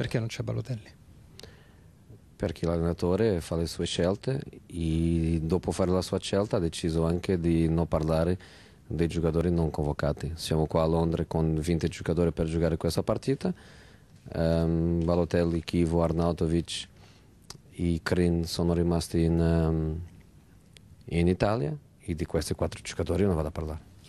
Perché non c'è Balotelli? Perché l'allenatore fa le sue scelte, e dopo fare la sua scelta ha deciso anche di non parlare dei giocatori non convocati. Siamo qua a Londra con 20 giocatori per giocare questa partita. Um, Balotelli, Kivo, Arnautovic e Krin sono rimasti in, um, in Italia e di questi quattro giocatori non vado a parlare.